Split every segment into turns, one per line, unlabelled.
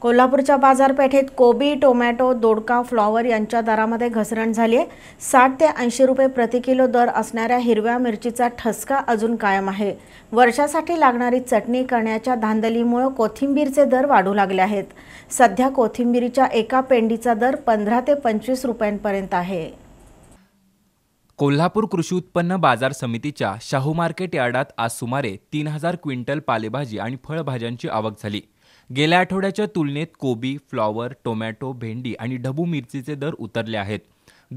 कोल्हापूरच्या बाजारपेठेत कोबी टोमॅटो दोडका फ्लॉवर यांच्या दरामध्ये घसरण झाली आहे साठ ते ऐंशी रुपये प्रति किलो दर असणाऱ्या हिरव्या मिरचीचा ठसका अजून कायम आहे वर्षासाठी लागणारी चटणी करण्याच्या धांदलीमुळे कोथिंबीरचे दर वाढू लागले आहेत सध्या कोथिंबीरीच्या एका पेंडीचा दर पंधरा ते पंचवीस रुपयांपर्यंत आहे
कोल्हापूर कृषी उत्पन्न बाजार समितीच्या शाहू मार्केट यार्डात आज सुमारे तीन हजार क्विंटल पालेभाजी आणि फळभाज्यांची आवक झाली गेल्या आठवड्याच्या तुलनेत कोबी फ्लॉवर टोमॅटो भेंडी आणि ढबू मिरचीचे दर उतरले आहेत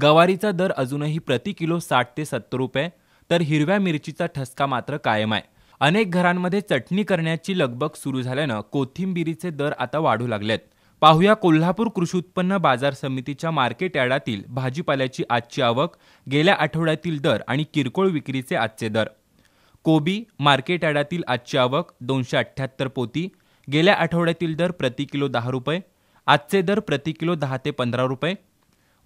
गवारीचा दर अजूनही प्रति किलो साठ ते सत्तर रुपये तर हिरव्या मिरचीचा ठसका मात्र कायम आहे अनेक घरांमध्ये चटणी करण्याची लगबग सुरू झाल्यानं कोथिंबिरीचे दर आता वाढू लागलेत पाहूया कोल्हापूर कृषी उत्पन्न बाजार समितीच्या मार्केट यार्डातील भाजीपाल्याची आजची आवक गेल्या आठवड्यातील दर आणि किरकोळ विक्रीचे आजचे दर कोबी मार्केट यार्डातील आजची आवक दोनशे अठ्ठ्याहत्तर पोती गेल्या आठवड्यातील दर प्रति किलो दहा रुपये आजचे दर प्रति किलो दहा ते पंधरा रुपये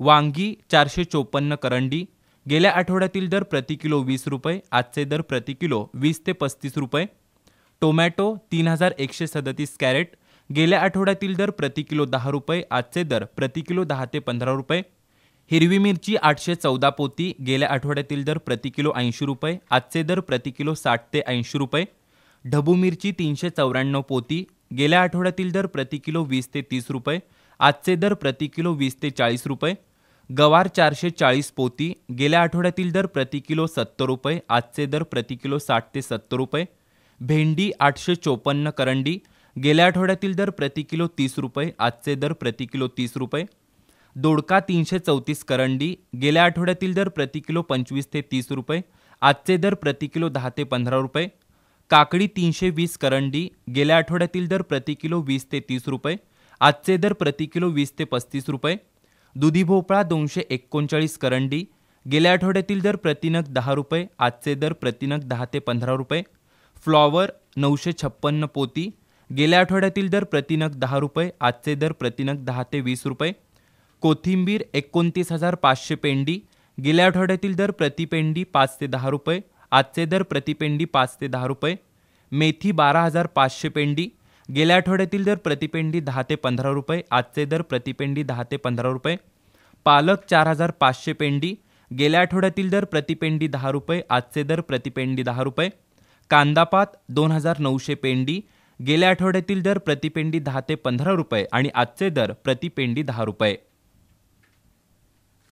वांगी चारशे चोपन्न करंडी गेल्या आठवड्यातील दर प्रति किलो वीस रुपये आजचे दर प्रति किलो वीस ते पस्तीस रुपये टोमॅटो तीन हजार एकशे सदतीस कॅरेट गेल्या आठवड्यातील दर प्रति किलो दहा रुपये आजचे दर प्रति किलो दहा ते पंधरा रुपये हिरवी मिरची आठशे चौदा पोती गेल्या आठवड्यातील दर प्रति किलो ऐंशी रुपये आजचे दर प्रति किलो साठ ते ऐंशी रुपये ढबू मिरची तीनशे चौऱ्याण्णव पोती गेल्या आठवड्यातील दर प्रति किलो वीस ते तीस रुपये आजचे दर प्रति किलो वीस ते चाळीस रुपये गवार चारशे चाळीस पोती गेल्या आठवड्यातील दर प्रति किलो सत्तर रुपये आजचे दर प्रति किलो साठ ते सत्तर रुपये भेंडी आठशे चोपन्न करंडी गेल्या आठवड्यातील दर प्रति किलो तीस रुपये आजचे दर प्रति किलो तीस रुपये दोडका तीनशे चौतीस करंडी गेल्या आठवड्यातील दर प्रति किलो पंचवीस ते तीस रुपये आजचे दर प्रति किलो दहा ते पंधरा रुपये काकडी तीनशे वीस करंडी गेल्या आठवड्यातील दर प्रति किलो वीस ते तीस रुपये आजचे दर प्रति किलो वीस ते पस्तीस रुपये दुधी भोपळा दोनशे एकोणचाळीस करंडी गेल्या आठवड्यातील दर प्रतिनग दहा रुपये आजचे दर प्रतिनग दहा ते पंधरा रुपये फ्लॉवर नऊशे छप्पन्न पोती गेल्या आठवड्यातील दर प्रतिनग दहा रुपये आजचे दर प्रतिनग दहा ते वीस रुपये कोथिंबीर एकोणतीस हजार पाचशे पेंडी गेल्या आठवड्यातील दर प्रतिपेंडी पाच ते दहा रुपये आजचे दर प्रतिपेंडी पाच ते दहा रुपये मेथी बारा हजार पाचशे पेंडी गेल्या आठवड्यातील दर प्रतिपेंडी दहा ते पंधरा रुपये आजचे दर प्रतिपेंडी दहा ते पंधरा रुपये पालक चार हजार पाचशे पेंडी गेल्या आठवड्यातील दर प्रतिपेंडी दहा रुपये आजचे दर प्रतिपेंडी दहा रुपये कांदापात दोन हजार नऊशे पेंडी गेल्या आठवड्यातील दर प्रतिपेंडी दहा ते पंधरा रुपये आणि आजचे दर प्रतिपेंडी दहा रुपये